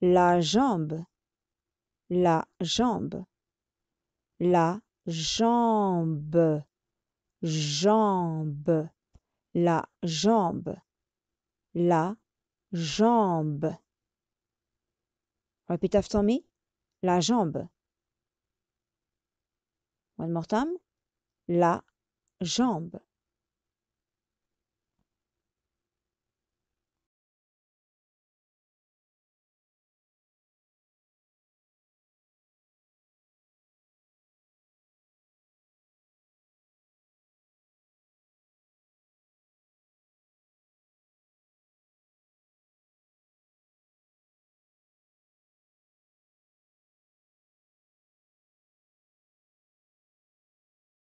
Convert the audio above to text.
la jambe la jambe la jambe jambe la jambe la jambe Repeat after me. La jambe. One more La jambe.